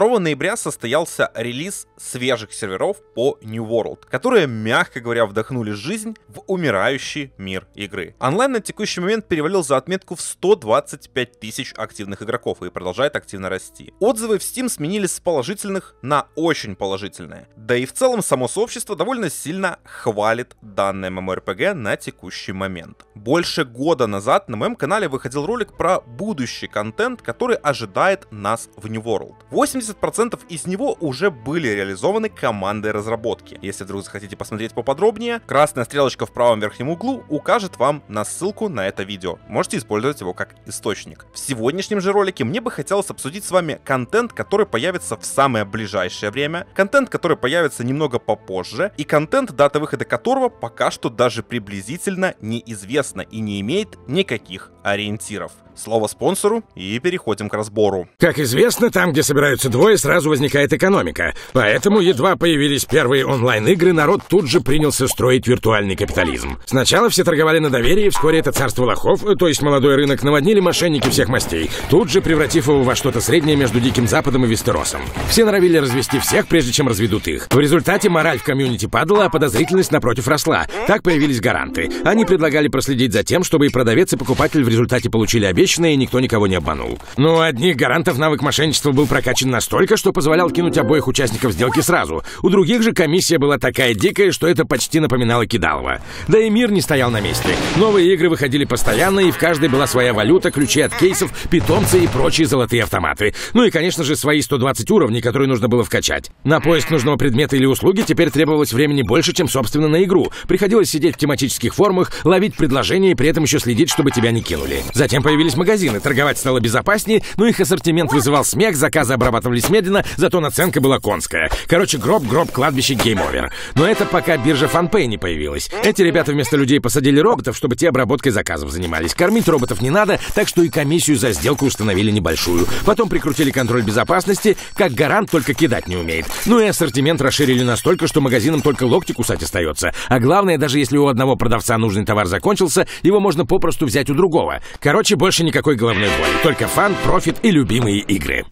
2 ноября состоялся релиз свежих серверов по New World, которые, мягко говоря, вдохнули жизнь в умирающий мир игры. Онлайн на текущий момент перевалил за отметку в 125 тысяч активных игроков и продолжает активно расти. Отзывы в Steam сменились с положительных на очень положительные. Да и в целом само сообщество довольно сильно хвалит данное MMORPG на текущий момент. Больше года назад на моем канале выходил ролик про будущий контент, который ожидает нас в New World. 80 70% из него уже были реализованы командой разработки. Если вдруг захотите посмотреть поподробнее, красная стрелочка в правом верхнем углу укажет вам на ссылку на это видео. Можете использовать его как источник. В сегодняшнем же ролике мне бы хотелось обсудить с вами контент, который появится в самое ближайшее время, контент, который появится немного попозже, и контент, дата выхода которого пока что даже приблизительно неизвестна и не имеет никаких ориентиров. Слово спонсору и переходим к разбору. Как известно, там, где собираются вдвое сразу возникает экономика. Поэтому едва появились первые онлайн-игры, народ тут же принялся строить виртуальный капитализм. Сначала все торговали на доверии, вскоре это царство лохов, то есть молодой рынок, наводнили мошенники всех мастей, тут же превратив его во что-то среднее между Диким Западом и Вестеросом. Все норовили развести всех, прежде чем разведут их. В результате мораль в комьюнити падала, а подозрительность напротив росла. Так появились гаранты. Они предлагали проследить за тем, чтобы и продавец, и покупатель в результате получили обещанное, и никто никого не обманул. Но у одних гарантов навык мошенничества был прокачан настолько, что позволял кинуть обоих участников сделки сразу. У других же комиссия была такая дикая, что это почти напоминало кидалово. Да и мир не стоял на месте. Новые игры выходили постоянно, и в каждой была своя валюта, ключи от кейсов, питомцы и прочие золотые автоматы. Ну и, конечно же, свои 120 уровней, которые нужно было вкачать. На поиск нужного предмета или услуги теперь требовалось времени больше, чем, собственно, на игру. Приходилось сидеть в тематических формах, ловить предложения и при этом еще следить, чтобы тебя не кинули. Затем появились магазины, торговать стало безопаснее, но ну их ассортимент вызывал смех, заказы обрабатывали обрабатывались медленно, зато наценка была конская. Короче, гроб-гроб кладбище гейм-овер. Но это пока биржа фанпэй не появилась. Эти ребята вместо людей посадили роботов, чтобы те обработкой заказов занимались. Кормить роботов не надо, так что и комиссию за сделку установили небольшую. Потом прикрутили контроль безопасности, как гарант только кидать не умеет. Ну и ассортимент расширили настолько, что магазинам только локти кусать остается. А главное, даже если у одного продавца нужный товар закончился, его можно попросту взять у другого. Короче, больше никакой головной боли. Только фан, профит и любимые игры.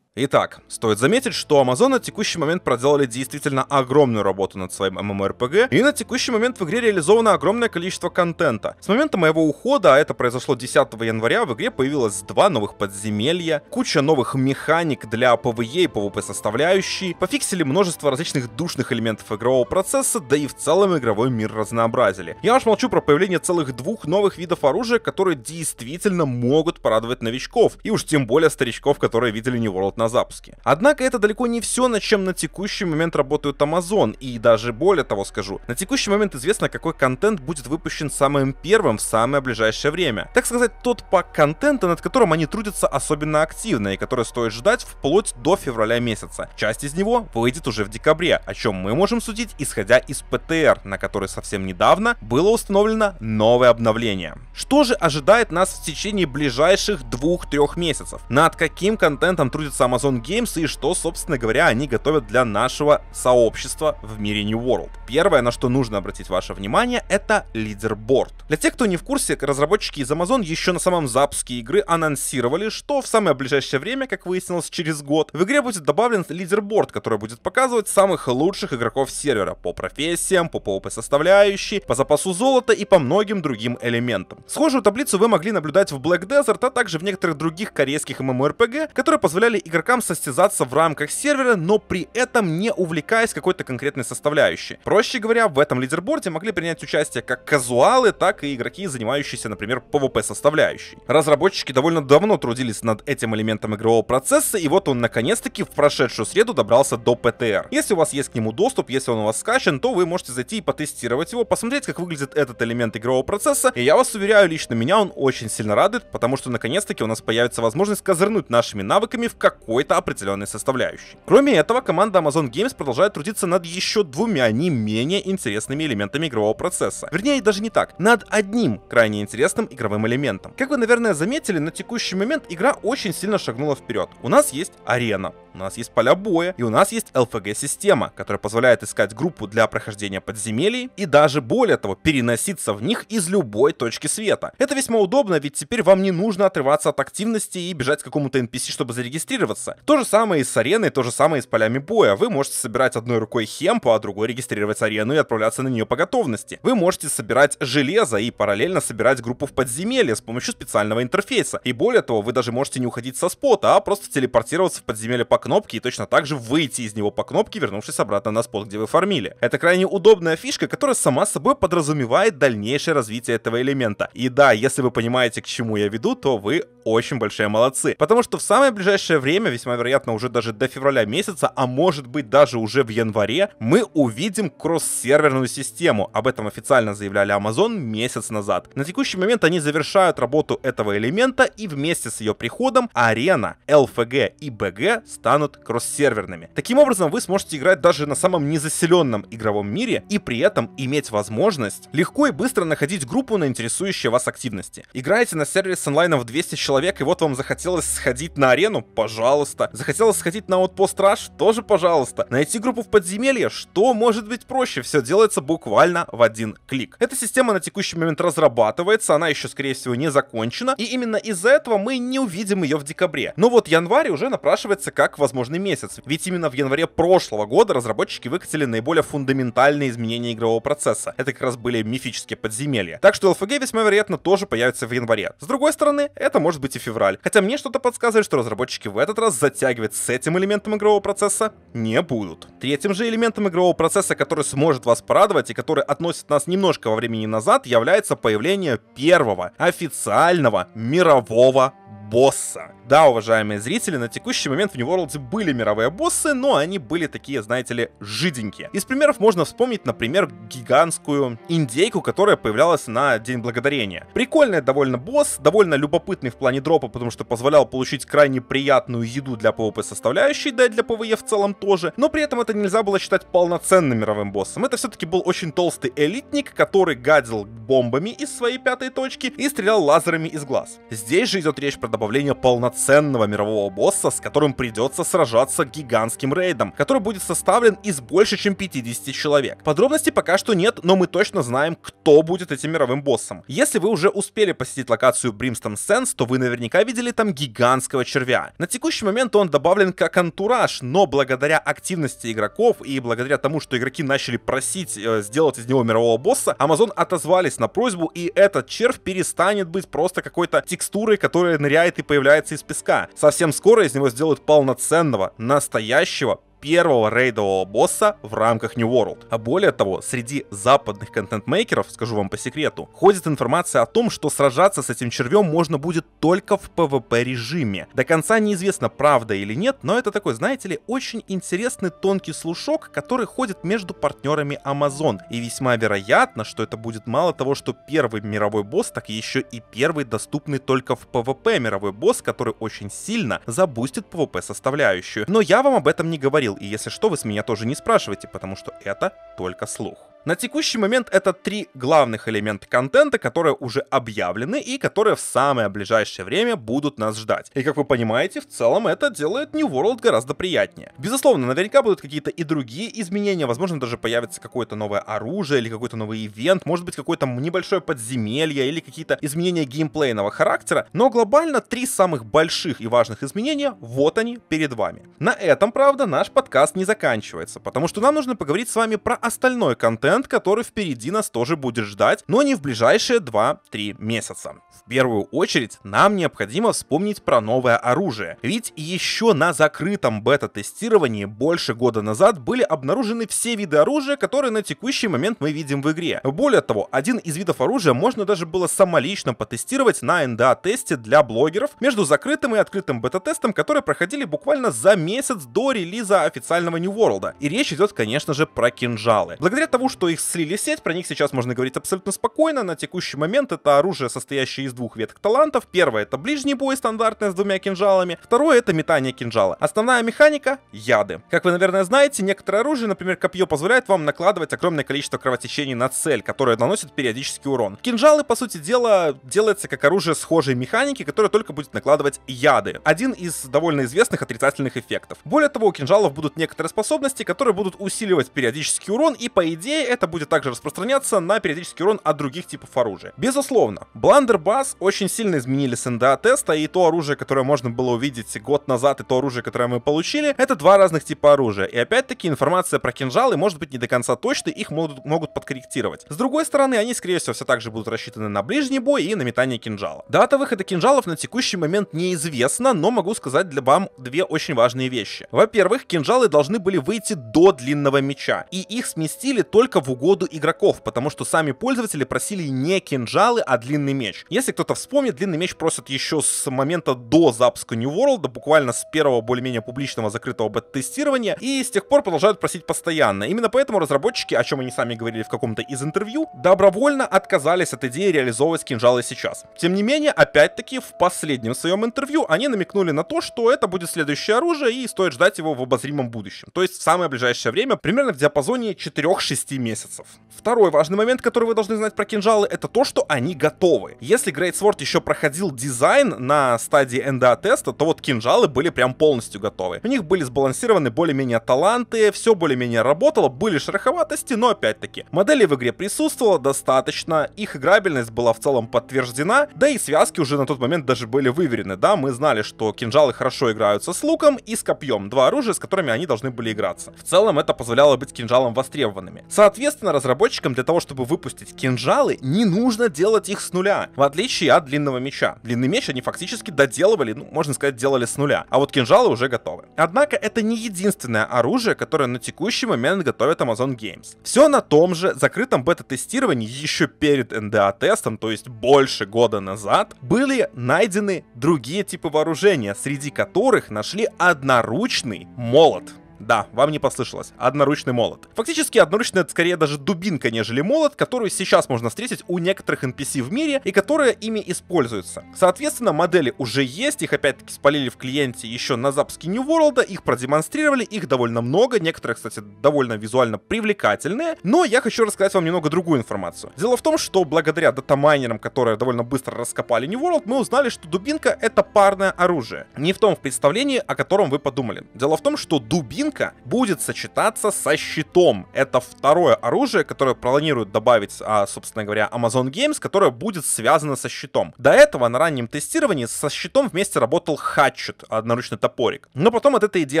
Итак, стоит заметить, что Amazon на текущий момент проделали действительно огромную работу над своим MMORPG, и на текущий момент в игре реализовано огромное количество контента. С момента моего ухода, а это произошло 10 января, в игре появилось два новых подземелья, куча новых механик для PvE и PvP составляющей, пофиксили множество различных душных элементов игрового процесса, да и в целом игровой мир разнообразили. Я уж молчу про появление целых двух новых видов оружия, которые действительно могут порадовать новичков, и уж тем более старичков, которые видели New World на запуске. Однако это далеко не все, над чем на текущий момент работают Amazon, и даже более того скажу, на текущий момент известно, какой контент будет выпущен самым первым в самое ближайшее время. Так сказать, тот пак контента, над которым они трудятся особенно активно, и который стоит ждать вплоть до февраля месяца. Часть из него выйдет уже в декабре, о чем мы можем судить, исходя из ПТР, на который совсем недавно было установлено новое обновление. Что же ожидает нас в течение ближайших двух-трех месяцев? Над каким контентом трудится Amazon? Amazon Games и что, собственно говоря, они готовят для нашего сообщества в мире New World. Первое, на что нужно обратить ваше внимание, это лидерборд. Для тех, кто не в курсе, разработчики из Amazon еще на самом запуске игры анонсировали, что в самое ближайшее время, как выяснилось через год, в игре будет добавлен лидерборд, который будет показывать самых лучших игроков сервера по профессиям, по PvP-составляющей, по запасу золота и по многим другим элементам. Схожую таблицу вы могли наблюдать в Black Desert, а также в некоторых других корейских MMORPG, которые позволяли игрокам игрокам состязаться в рамках сервера, но при этом не увлекаясь какой-то конкретной составляющей. Проще говоря, в этом лидерборде могли принять участие как казуалы, так и игроки, занимающиеся, например, PvP составляющей. Разработчики довольно давно трудились над этим элементом игрового процесса, и вот он наконец-таки в прошедшую среду добрался до ПТР. Если у вас есть к нему доступ, если он у вас скачан, то вы можете зайти и потестировать его, посмотреть, как выглядит этот элемент игрового процесса, и я вас уверяю, лично меня он очень сильно радует, потому что наконец-таки у нас появится возможность козырнуть нашими навыками в какой какой-то определенной составляющей. Кроме этого, команда Amazon Games продолжает трудиться над еще двумя не менее интересными элементами игрового процесса. Вернее, даже не так, над одним крайне интересным игровым элементом. Как вы, наверное, заметили, на текущий момент игра очень сильно шагнула вперед. У нас есть арена, у нас есть поля боя, и у нас есть LFG-система, которая позволяет искать группу для прохождения подземелий и даже более того, переноситься в них из любой точки света. Это весьма удобно, ведь теперь вам не нужно отрываться от активности и бежать к какому-то NPC, чтобы зарегистрироваться вкладываться. То же самое и с ареной, то же самое и с полями боя. Вы можете собирать одной рукой хемпу, а другой регистрировать арену и отправляться на нее по готовности. Вы можете собирать железо и параллельно собирать группу в подземелье с помощью специального интерфейса. И более того, вы даже можете не уходить со спота, а просто телепортироваться в подземелье по кнопке и точно так же выйти из него по кнопке, вернувшись обратно на спот, где вы фармили. Это крайне удобная фишка, которая сама собой подразумевает дальнейшее развитие этого элемента. И да, если вы понимаете, к чему я веду, то вы очень большие молодцы. Потому что в самое ближайшее время время, весьма вероятно, уже даже до февраля месяца, а может быть даже уже в январе, мы увидим кросс-серверную систему. Об этом официально заявляли Amazon месяц назад. На текущий момент они завершают работу этого элемента, и вместе с ее приходом Арена, LFG и BG станут кросс-серверными. Таким образом, вы сможете играть даже на самом незаселенном игровом мире и при этом иметь возможность легко и быстро находить группу на интересующие вас активности. Играете на сервере онлайн в 200 человек, и вот вам захотелось сходить на арену? Пожалуйста пожалуйста. Захотелось сходить на отпост Rush? Тоже пожалуйста. Найти группу в подземелье? Что может быть проще? Все делается буквально в один клик. Эта система на текущий момент разрабатывается, она еще, скорее всего, не закончена, и именно из-за этого мы не увидим ее в декабре. Но вот январь уже напрашивается как возможный месяц, ведь именно в январе прошлого года разработчики выкатили наиболее фундаментальные изменения игрового процесса. Это как раз были мифические подземелья. Так что LFG весьма вероятно тоже появится в январе. С другой стороны, это может быть и февраль. Хотя мне что-то подсказывает, что разработчики в этот раз раз затягивать с этим элементом игрового процесса не будут. Третьим же элементом игрового процесса, который сможет вас порадовать и который относит нас немножко во времени назад, является появление первого официального мирового босса. Да, уважаемые зрители, на текущий момент в New World были мировые боссы, но они были такие, знаете ли, жиденькие. Из примеров можно вспомнить, например, гигантскую индейку, которая появлялась на День Благодарения. Прикольный довольно босс, довольно любопытный в плане дропа, потому что позволял получить крайне приятную еду для PvP составляющей, да и для PvE в целом тоже, но при этом это нельзя было считать полноценным мировым боссом. Это все-таки был очень толстый элитник, который гадил бомбами из своей пятой точки и стрелял лазерами из глаз. Здесь же идет речь про добавление полноценного полноценного мирового босса, с которым придется сражаться гигантским рейдом, который будет составлен из больше, чем 50 человек. Подробностей пока что нет, но мы точно знаем, кто будет этим мировым боссом. Если вы уже успели посетить локацию Brimstone Sands, то вы наверняка видели там гигантского червя. На текущий момент он добавлен как антураж, но благодаря активности игроков и благодаря тому, что игроки начали просить э, сделать из него мирового босса, Amazon отозвались на просьбу, и этот червь перестанет быть просто какой-то текстурой, которая ныряет и появляется из песка. Совсем скоро из него сделают полноценного, настоящего первого рейдового босса в рамках New World. А более того, среди западных контент-мейкеров, скажу вам по секрету, ходит информация о том, что сражаться с этим червем можно будет только в PvP режиме. До конца неизвестно, правда или нет, но это такой, знаете ли, очень интересный тонкий слушок, который ходит между партнерами Amazon. И весьма вероятно, что это будет мало того, что первый мировой босс, так еще и первый доступный только в PvP мировой босс, который очень сильно забустит PvP составляющую. Но я вам об этом не говорил, говорил, и если что, вы с меня тоже не спрашивайте, потому что это только слух. На текущий момент это три главных элемента контента, которые уже объявлены и которые в самое ближайшее время будут нас ждать. И как вы понимаете, в целом это делает New World гораздо приятнее. Безусловно, наверняка будут какие-то и другие изменения, возможно, даже появится какое-то новое оружие или какой-то новый ивент, может быть, какое-то небольшое подземелье или какие-то изменения геймплейного характера, но глобально три самых больших и важных изменения, вот они, перед вами. На этом, правда, наш подкаст не заканчивается, потому что нам нужно поговорить с вами про остальной контент, тренд, который впереди нас тоже будет ждать, но не в ближайшие 2-3 месяца. В первую очередь нам необходимо вспомнить про новое оружие, ведь еще на закрытом бета-тестировании больше года назад были обнаружены все виды оружия, которые на текущий момент мы видим в игре. Более того, один из видов оружия можно даже было самолично потестировать на НДА-тесте для блогеров между закрытым и открытым бета-тестом, которые проходили буквально за месяц до релиза официального New World. И речь идет, конечно же, про кинжалы. Благодаря тому, что что их слили в сеть, про них сейчас можно говорить абсолютно спокойно. На текущий момент это оружие, состоящее из двух веток талантов. Первое это ближний бой, стандартное с двумя кинжалами. Второе это метание кинжала. Основная механика — яды. Как вы, наверное, знаете, некоторое оружие, например, копье, позволяет вам накладывать огромное количество кровотечений на цель, которая наносит периодический урон. Кинжалы, по сути дела, делается как оружие схожей механики, которое только будет накладывать яды. Один из довольно известных отрицательных эффектов. Более того, у кинжалов будут некоторые способности, которые будут усиливать периодический урон, и по идее это будет также распространяться на периодический урон от других типов оружия. Безусловно, Бландербас очень сильно изменили с НДА теста, и то оружие, которое можно было увидеть год назад, и то оружие, которое мы получили, это два разных типа оружия. И опять-таки информация про кинжалы может быть не до конца точной, их могут, могут подкорректировать. С другой стороны, они, скорее всего, все так же будут рассчитаны на ближний бой и на метание кинжала. Дата выхода кинжалов на текущий момент неизвестна, но могу сказать для вам две очень важные вещи. Во-первых, кинжалы должны были выйти до длинного меча, и их сместили только только в угоду игроков, потому что сами пользователи просили не кинжалы, а длинный меч. Если кто-то вспомнит, длинный меч просят еще с момента до запуска New World, буквально с первого более-менее публичного закрытого бета-тестирования, и с тех пор продолжают просить постоянно. Именно поэтому разработчики, о чем они сами говорили в каком-то из интервью, добровольно отказались от идеи реализовывать кинжалы сейчас. Тем не менее, опять-таки, в последнем своем интервью они намекнули на то, что это будет следующее оружие и стоит ждать его в обозримом будущем, то есть в самое ближайшее время, примерно в диапазоне 4-6 месяцев. Второй важный момент, который вы должны знать про кинжалы, это то, что они готовы. Если Great Sword еще проходил дизайн на стадии НДА-теста, то вот кинжалы были прям полностью готовы. У них были сбалансированы более-менее таланты, все более-менее работало, были шероховатости, но опять-таки, Модели в игре присутствовало достаточно, их играбельность была в целом подтверждена, да и связки уже на тот момент даже были выверены, да, мы знали, что кинжалы хорошо играются с луком и с копьем, два оружия, с которыми они должны были играться. В целом это позволяло быть кинжалом востребованными. Соответственно, Соответственно, разработчикам для того, чтобы выпустить кинжалы, не нужно делать их с нуля, в отличие от длинного меча. Длинный меч они фактически доделывали, ну, можно сказать, делали с нуля, а вот кинжалы уже готовы. Однако это не единственное оружие, которое на текущий момент готовит Amazon Games. Все на том же закрытом бета-тестировании еще перед НДА-тестом, то есть больше года назад, были найдены другие типы вооружения, среди которых нашли одноручный молот. Да, вам не послышалось. Одноручный молот. Фактически, одноручный это скорее даже дубинка, нежели молот, которую сейчас можно встретить у некоторых NPC в мире и которая ими используется. Соответственно, модели уже есть, их опять-таки спалили в клиенте еще на запуске New World, их продемонстрировали, их довольно много, некоторые, кстати, довольно визуально привлекательные, но я хочу рассказать вам немного другую информацию. Дело в том, что благодаря датамайнерам, которые довольно быстро раскопали New World, мы узнали, что дубинка это парное оружие. Не в том в представлении, о котором вы подумали. Дело в том, что дубинка дубинка будет сочетаться со щитом. Это второе оружие, которое планируют добавить, а, собственно говоря, Amazon Games, которое будет связано со щитом. До этого на раннем тестировании со щитом вместе работал хатчет, одноручный топорик. Но потом от этой идеи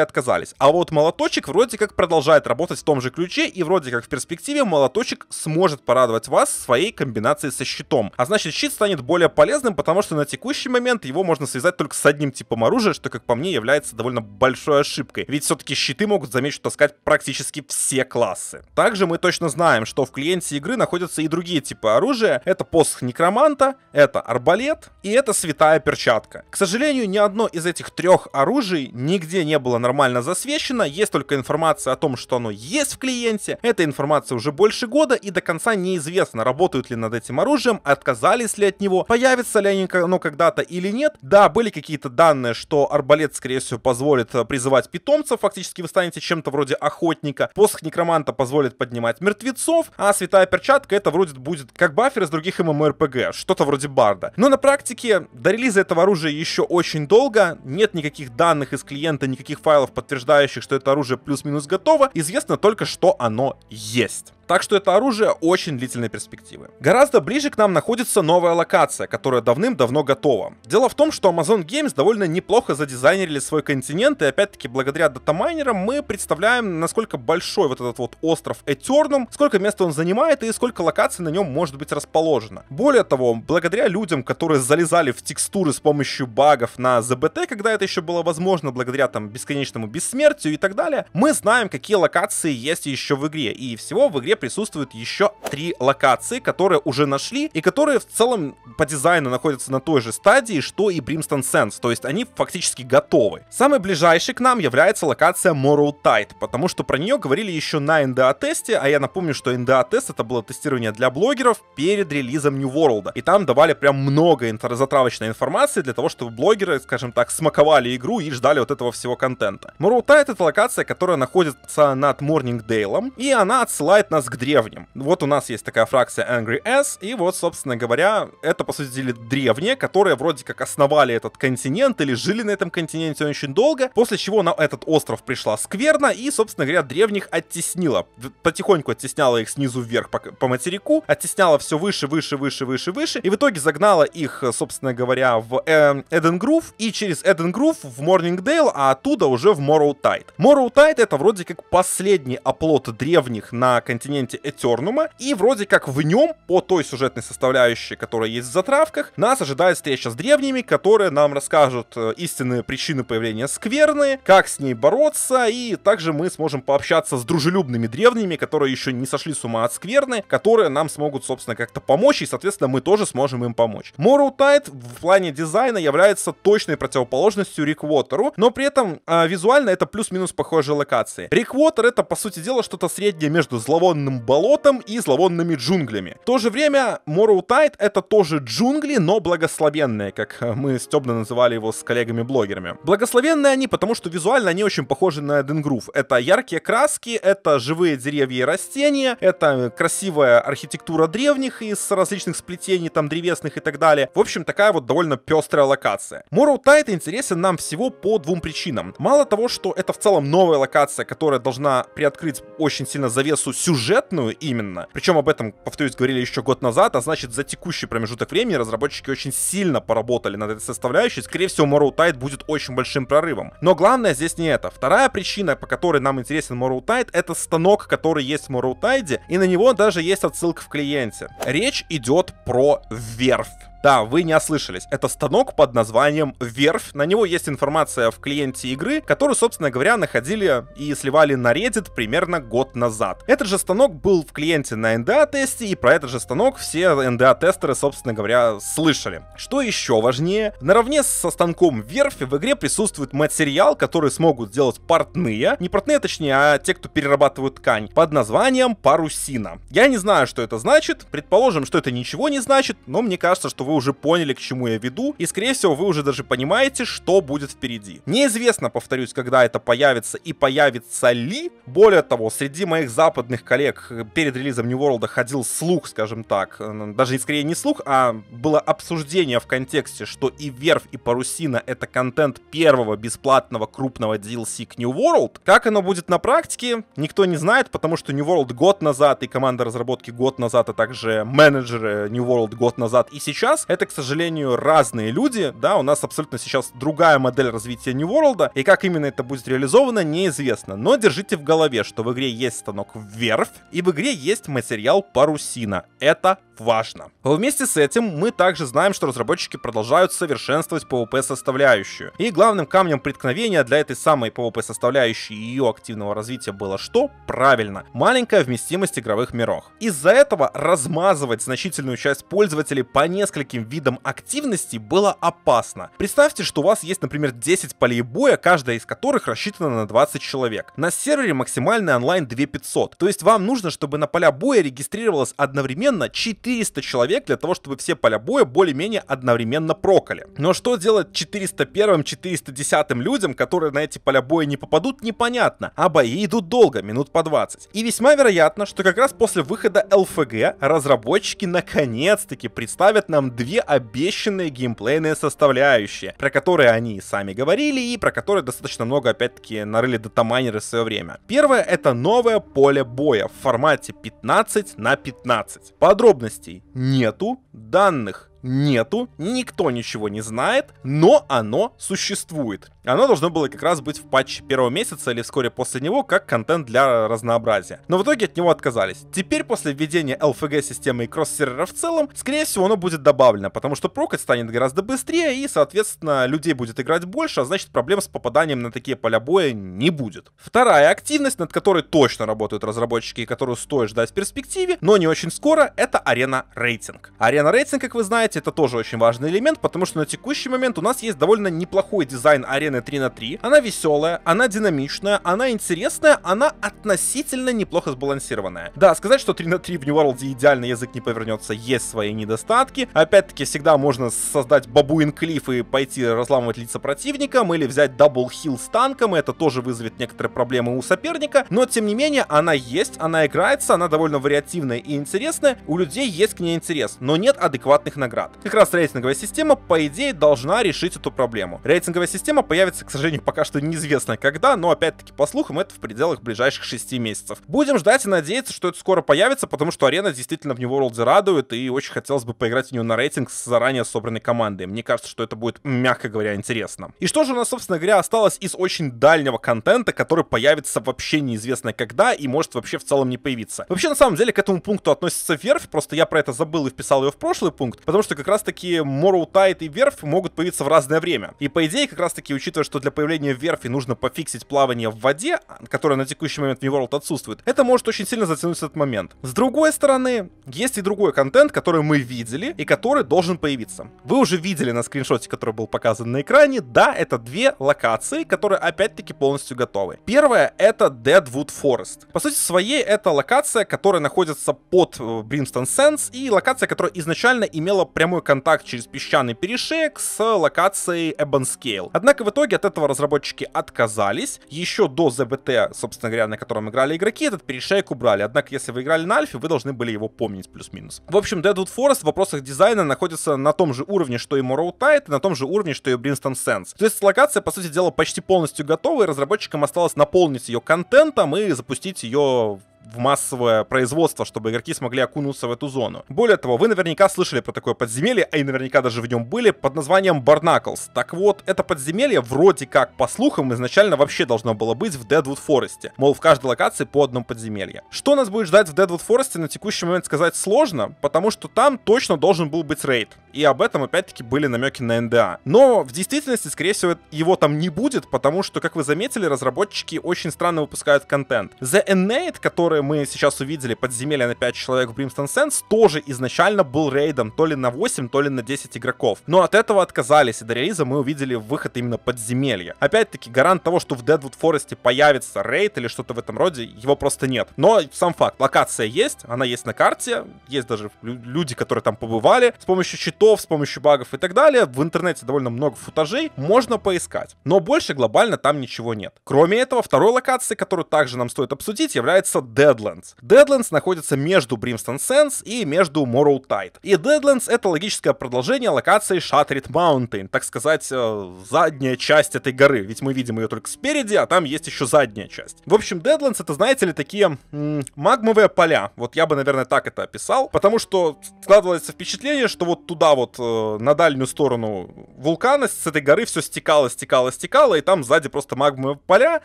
отказались. А вот молоточек вроде как продолжает работать в том же ключе, и вроде как в перспективе молоточек сможет порадовать вас своей комбинацией со щитом. А значит, щит станет более полезным, потому что на текущий момент его можно связать только с одним типом оружия, что, как по мне, является довольно большой ошибкой. Ведь все-таки щит Щиты могут, замечу, таскать практически все классы. Также мы точно знаем, что в клиенте игры находятся и другие типы оружия. Это посох некроманта, это арбалет и это святая перчатка. К сожалению, ни одно из этих трех оружий нигде не было нормально засвечено. Есть только информация о том, что оно есть в клиенте. Эта информация уже больше года и до конца неизвестно, работают ли над этим оружием, отказались ли от него, появится ли оно когда-то или нет. Да, были какие-то данные, что арбалет, скорее всего, позволит э, призывать питомцев фактически вы станете чем-то вроде охотника. Посох некроманта позволит поднимать мертвецов, а святая перчатка это вроде будет как бафер из других ММРПГ, что-то вроде барда. Но на практике до релиза этого оружия еще очень долго, нет никаких данных из клиента, никаких файлов, подтверждающих, что это оружие плюс-минус готово, известно только, что оно есть. Так что это оружие очень длительной перспективы. Гораздо ближе к нам находится новая локация, которая давным-давно готова. Дело в том, что Amazon Games довольно неплохо задизайнерили свой континент, и опять-таки благодаря датамайнерам примером мы представляем, насколько большой вот этот вот остров Этернум, сколько места он занимает и сколько локаций на нем может быть расположено. Более того, благодаря людям, которые залезали в текстуры с помощью багов на ЗБТ, когда это еще было возможно, благодаря там бесконечному бессмертию и так далее, мы знаем, какие локации есть еще в игре. И всего в игре присутствуют еще три локации, которые уже нашли и которые в целом по дизайну находятся на той же стадии, что и Brimstone Sands, то есть они фактически готовы. Самый ближайший к нам является локация Moral Tide, потому что про нее говорили еще на NDA-тесте, а, а я напомню, что NDA-тест а это было тестирование для блогеров перед релизом New World, и там давали прям много затравочной информации для того, чтобы блогеры, скажем так, смаковали игру и ждали вот этого всего контента. Moral Tide это локация, которая находится над Морнингдейлом, и она отсылает нас к древним. Вот у нас есть такая фракция Angry S, и вот, собственно говоря, это, по сути дела, древние, которые вроде как основали этот континент или жили на этом континенте очень долго, после чего на этот остров пришла стало скверно, и, собственно говоря, древних оттеснила Потихоньку оттесняла их снизу вверх по, по материку, оттесняла все выше, выше, выше, выше, выше, и в итоге загнала их, собственно говоря, в э, эм, Эденгрув, и через Эденгрув в Морнингдейл, а оттуда уже в Тайт. Морроутайд. Тайт это вроде как последний оплот древних на континенте Этернума, и вроде как в нем, по той сюжетной составляющей, которая есть в затравках, нас ожидает встреча с древними, которые нам расскажут э, истинные причины появления скверны, как с ней бороться, и также мы сможем пообщаться с дружелюбными древними, которые еще не сошли с ума от скверны, которые нам смогут, собственно, как-то помочь, и, соответственно, мы тоже сможем им помочь. Мору Тайт в плане дизайна является точной противоположностью Риквотеру, но при этом э, визуально это плюс-минус похожие локации. Риквотер это, по сути дела, что-то среднее между зловонным болотом и зловонными джунглями. В то же время Мору Тайт это тоже джунгли, но благословенные, как а, мы стебно называли его с коллегами-блогерами. Благословенные они, потому что визуально они очень похожи на напоминает Ингрув. Это яркие краски, это живые деревья и растения, это красивая архитектура древних из различных сплетений, там, древесных и так далее. В общем, такая вот довольно пестрая локация. Morrow Tide интересен нам всего по двум причинам. Мало того, что это в целом новая локация, которая должна приоткрыть очень сильно завесу сюжетную именно, причем об этом, повторюсь, говорили еще год назад, а значит за текущий промежуток времени разработчики очень сильно поработали над этой составляющей, скорее всего Morrow Tide будет очень большим прорывом. Но главное здесь не это. Вторая причина причина, по которой нам интересен Morrow Tide, это станок, который есть в Morrow Tide, и на него даже есть отсылка в клиенте. Речь идет про верфь. Да, вы не ослышались. Это станок под названием Верфь. На него есть информация в клиенте игры, которую, собственно говоря, находили и сливали на Reddit примерно год назад. Этот же станок был в клиенте на NDA-тесте, и про этот же станок все NDA-тестеры, собственно говоря, слышали. Что еще важнее, наравне со станком Верфи в игре присутствует материал, который смогут сделать портные, не портные, точнее, а те, кто перерабатывают ткань, под названием парусина. Я не знаю, что это значит, предположим, что это ничего не значит, но мне кажется, что вы уже поняли, к чему я веду, и, скорее всего, вы уже даже понимаете, что будет впереди. Неизвестно, повторюсь, когда это появится и появится ли. Более того, среди моих западных коллег э, перед релизом New World ходил слух, скажем так, э, даже скорее не слух, а было обсуждение в контексте, что и Верф, и Парусина — это контент первого бесплатного крупного DLC к New World. Как оно будет на практике, никто не знает, потому что New World год назад и команда разработки год назад, а также менеджеры New World год назад и сейчас это, к сожалению, разные люди, да, у нас абсолютно сейчас другая модель развития New World, и как именно это будет реализовано, неизвестно. Но держите в голове, что в игре есть станок верфь, и в игре есть материал парусина. Это важно. Вместе с этим мы также знаем, что разработчики продолжают совершенствовать PvP-составляющую. И главным камнем преткновения для этой самой PvP-составляющей и ее активного развития было что? Правильно, маленькая вместимость игровых миров. Из-за этого размазывать значительную часть пользователей по нескольким нескольким видам активности было опасно. Представьте, что у вас есть, например, 10 полей боя, каждая из которых рассчитана на 20 человек. На сервере максимальный онлайн 2500, то есть вам нужно, чтобы на поля боя регистрировалось одновременно 400 человек для того, чтобы все поля боя более-менее одновременно прокали. Но что делать 401-410 людям, которые на эти поля боя не попадут, непонятно, а бои идут долго, минут по 20. И весьма вероятно, что как раз после выхода LFG разработчики наконец-таки представят нам две две обещанные геймплейные составляющие, про которые они и сами говорили, и про которые достаточно много, опять-таки, нарыли датамайнеры в свое время. Первое — это новое поле боя в формате 15 на 15. Подробностей нету, данных нету, никто ничего не знает, но оно существует. Оно должно было как раз быть в патче первого месяца или вскоре после него, как контент для разнообразия. Но в итоге от него отказались. Теперь после введения LFG-системы и кросс-сервера в целом, скорее всего, оно будет добавлено, потому что прокат станет гораздо быстрее и, соответственно, людей будет играть больше, а значит проблем с попаданием на такие поля боя не будет. Вторая активность, над которой точно работают разработчики и которую стоит ждать в перспективе, но не очень скоро, это арена рейтинг. Арена рейтинг, как вы знаете, это тоже очень важный элемент, потому что на текущий момент у нас есть довольно неплохой дизайн арены современная 3 на 3. Она веселая, она динамичная, она интересная, она относительно неплохо сбалансированная. Да, сказать, что 3 на 3 в New World идеальный язык не повернется, есть свои недостатки. Опять-таки, всегда можно создать бабуин клиф и пойти разламывать лица противникам, или взять дабл хил с танком, это тоже вызовет некоторые проблемы у соперника, но тем не менее, она есть, она играется, она довольно вариативная и интересная, у людей есть к ней интерес, но нет адекватных наград. Как раз рейтинговая система, по идее, должна решить эту проблему. Рейтинговая система появится появится, к сожалению, пока что неизвестно когда, но опять-таки по слухам это в пределах ближайших 6 месяцев. Будем ждать и надеяться, что это скоро появится, потому что арена действительно в New World радует, и очень хотелось бы поиграть в нее на рейтинг с заранее собранной командой. Мне кажется, что это будет, мягко говоря, интересно. И что же у нас, собственно говоря, осталось из очень дальнего контента, который появится вообще неизвестно когда и может вообще в целом не появиться. Вообще, на самом деле, к этому пункту относится верфь, просто я про это забыл и вписал ее в прошлый пункт, потому что как раз-таки Morrow Tide и верфь могут появиться в разное время. И по идее, как раз-таки, учитывая учитывая, что для появления верфи нужно пофиксить плавание в воде, которое на текущий момент в New World отсутствует, это может очень сильно затянуть этот момент. С другой стороны, есть и другой контент, который мы видели и который должен появиться. Вы уже видели на скриншоте, который был показан на экране, да, это две локации, которые опять-таки полностью готовы. Первая — это Deadwood Forest. По сути своей, это локация, которая находится под э, Brimstone Sands и локация, которая изначально имела прямой контакт через песчаный перешеек с локацией Ebon Scale. Однако в итоге итоге от этого разработчики отказались. Еще до ZBT, собственно говоря, на котором играли игроки, этот перешейк убрали. Однако, если вы играли на альфе, вы должны были его помнить плюс-минус. В общем, Deadwood Forest в вопросах дизайна находится на том же уровне, что и Morrow Tide, и на том же уровне, что и Brimstone Sense. То есть локация, по сути дела, почти полностью готова, и разработчикам осталось наполнить ее контентом и запустить ее в массовое производство, чтобы игроки смогли окунуться в эту зону. Более того, вы наверняка слышали про такое подземелье, а и наверняка даже в нем были, под названием Барнаклс. Так вот, это подземелье вроде как, по слухам, изначально вообще должно было быть в Дедвуд Форесте, Мол, в каждой локации по одному подземелье. Что нас будет ждать в Дедвуд Форесте на текущий момент сказать сложно, потому что там точно должен был быть рейд. И об этом опять-таки были намеки на НДА. Но в действительности, скорее всего, его там не будет, потому что, как вы заметили, разработчики очень странно выпускают контент. The Innate, который который мы сейчас увидели, подземелье на 5 человек в Brimstone Sands, тоже изначально был рейдом то ли на 8, то ли на 10 игроков. Но от этого отказались, и до релиза мы увидели выход именно подземелья. Опять-таки, гарант того, что в Deadwood Forest появится рейд или что-то в этом роде, его просто нет. Но сам факт, локация есть, она есть на карте, есть даже люди, которые там побывали, с помощью читов, с помощью багов и так далее, в интернете довольно много футажей, можно поискать. Но больше глобально там ничего нет. Кроме этого, второй локацией, которую также нам стоит обсудить, является Dead Deadlands. Deadlands находится между Brimstone Sands и между Morrow Tide. И Deadlands — это логическое продолжение локации Shattered Mountain, так сказать, э, задняя часть этой горы. Ведь мы видим ее только спереди, а там есть еще задняя часть. В общем, Deadlands — это, знаете ли, такие м- магмовые поля. Вот я бы, наверное, так это описал, потому что складывается впечатление, что вот туда вот, э, на дальнюю сторону вулкана с этой горы все стекало, стекало, стекало, и там сзади просто магмовые поля,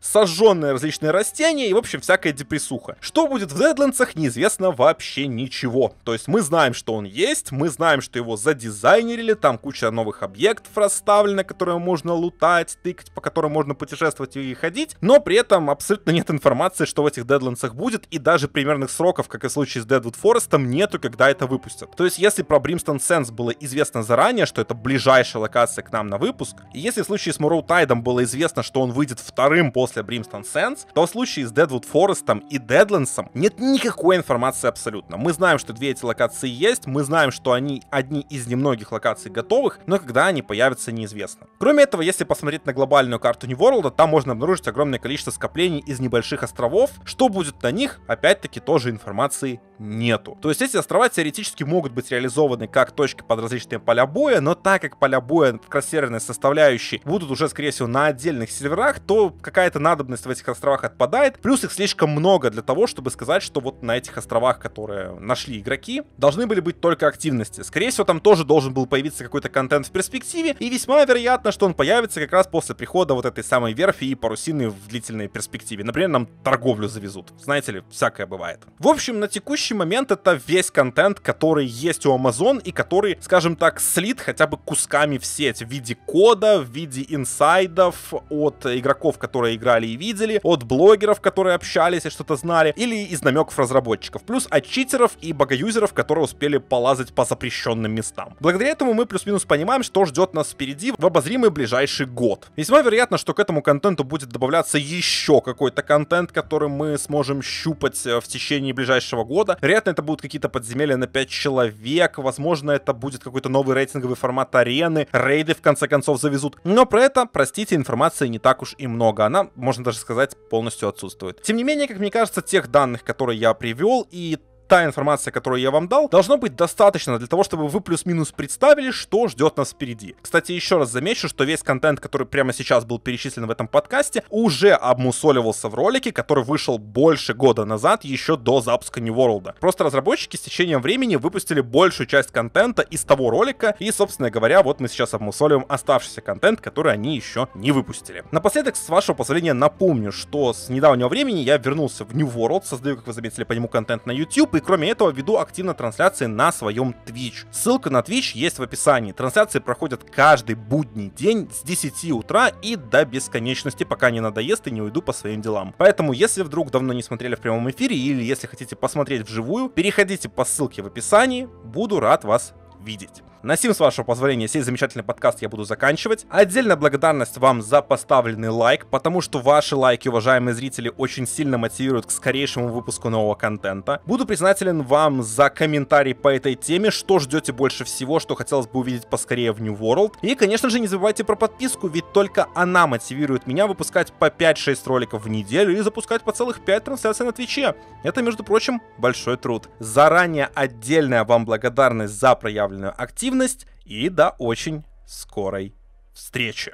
сожженные различные растения и, в общем, всякая депрессуха. Что будет в deadlandsах неизвестно вообще ничего. То есть мы знаем, что он есть, мы знаем, что его задизайнерили, там куча новых объектов расставлена, которые можно лутать, тыкать, по которым можно путешествовать и ходить, но при этом абсолютно нет информации, что в этих deadlandsах будет, и даже примерных сроков, как и в случае с Deadwood forestом, нету, когда это выпустят. То есть если про Brimstone Sands было известно заранее, что это ближайшая локация к нам на выпуск, и если в случае с Morrow Morrowtide было известно, что он выйдет вторым после Brimstone Sands, то в случае с Deadwood forestом и Deadlands Роллинсом нет никакой информации абсолютно. Мы знаем, что две эти локации есть, мы знаем, что они одни из немногих локаций готовых, но когда они появятся, неизвестно. Кроме этого, если посмотреть на глобальную карту New World, там можно обнаружить огромное количество скоплений из небольших островов. Что будет на них, опять-таки, тоже информации нету. То есть эти острова теоретически могут быть реализованы как точки под различные поля боя, но так как поля боя в серверной составляющей будут уже, скорее всего, на отдельных серверах, то какая-то надобность в этих островах отпадает, плюс их слишком много для того, чтобы сказать, что вот на этих островах, которые нашли игроки, должны были быть только активности. Скорее всего, там тоже должен был появиться какой-то контент в перспективе, и весьма вероятно, что он появится как раз после прихода вот этой самой верфи и парусины в длительной перспективе. Например, нам торговлю завезут. Знаете ли, всякое бывает. В общем, на текущий момент это весь контент, который есть у Amazon и который, скажем так, слит хотя бы кусками в сеть в виде кода, в виде инсайдов от игроков, которые играли и видели, от блогеров, которые общались и что-то знали, Китае, или из намеков разработчиков, плюс от читеров и багаюзеров, которые успели полазать по запрещенным местам. Благодаря этому мы плюс-минус понимаем, что ждет нас впереди в обозримый ближайший год. Весьма вероятно, что к этому контенту будет добавляться еще какой-то контент, который мы сможем щупать э, в течение ближайшего года. Вероятно, это будут какие-то подземелья на 5 человек, возможно, это будет какой-то новый рейтинговый формат арены, рейды в конце концов завезут. Но про это, простите, информации не так уж и много, она, можно даже сказать, полностью отсутствует. Тем не менее, как мне кажется, те тех данных, которые я привел, и та информация, которую я вам дал, должно быть достаточно для того, чтобы вы плюс-минус представили, что ждет нас впереди. Кстати, еще раз замечу, что весь контент, который прямо сейчас был перечислен в этом подкасте, уже обмусоливался в ролике, который вышел больше года назад, еще до запуска New World. Просто разработчики с течением времени выпустили большую часть контента из того ролика, и, собственно говоря, вот мы сейчас обмусоливаем оставшийся контент, который они еще не выпустили. Напоследок, с вашего позволения, напомню, что с недавнего времени я вернулся в New World, создаю, как вы заметили, по нему контент на YouTube, и кроме этого веду активно трансляции на своем Twitch. Ссылка на Twitch есть в описании. Трансляции проходят каждый будний день с 10 утра и до бесконечности, пока не надоест и не уйду по своим делам. Поэтому, если вдруг давно не смотрели в прямом эфире или если хотите посмотреть вживую, переходите по ссылке в описании, буду рад вас видеть. На сим, с вашего позволения, сей замечательный подкаст я буду заканчивать. Отдельная благодарность вам за поставленный лайк, потому что ваши лайки, уважаемые зрители, очень сильно мотивируют к скорейшему выпуску нового контента. Буду признателен вам за комментарий по этой теме, что ждете больше всего, что хотелось бы увидеть поскорее в New World. И, конечно же, не забывайте про подписку, ведь только она мотивирует меня выпускать по 5-6 роликов в неделю и запускать по целых 5 трансляций на Твиче. Это, между прочим, большой труд. Заранее отдельная вам благодарность за проявленную активность активность и до очень скорой встречи.